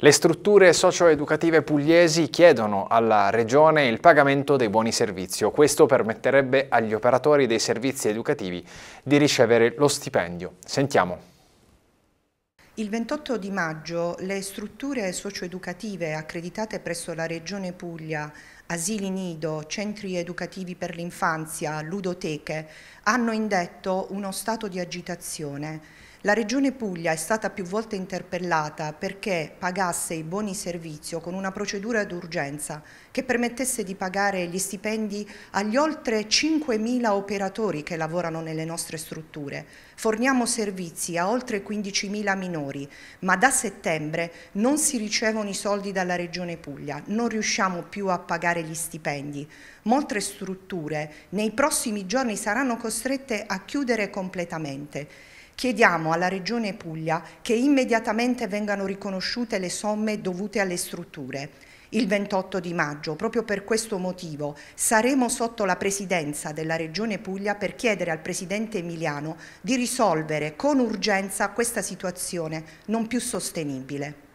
Le strutture socio-educative pugliesi chiedono alla Regione il pagamento dei buoni servizio. Questo permetterebbe agli operatori dei servizi educativi di ricevere lo stipendio. Sentiamo. Il 28 di maggio le strutture socio-educative accreditate presso la Regione Puglia, asili nido, centri educativi per l'infanzia, ludoteche, hanno indetto uno stato di agitazione la Regione Puglia è stata più volte interpellata perché pagasse i buoni servizio con una procedura d'urgenza che permettesse di pagare gli stipendi agli oltre 5.000 operatori che lavorano nelle nostre strutture. Forniamo servizi a oltre 15.000 minori, ma da settembre non si ricevono i soldi dalla Regione Puglia, non riusciamo più a pagare gli stipendi. Molte strutture nei prossimi giorni saranno costrette a chiudere completamente. Chiediamo alla Regione Puglia che immediatamente vengano riconosciute le somme dovute alle strutture. Il 28 di maggio, proprio per questo motivo, saremo sotto la presidenza della Regione Puglia per chiedere al Presidente Emiliano di risolvere con urgenza questa situazione non più sostenibile.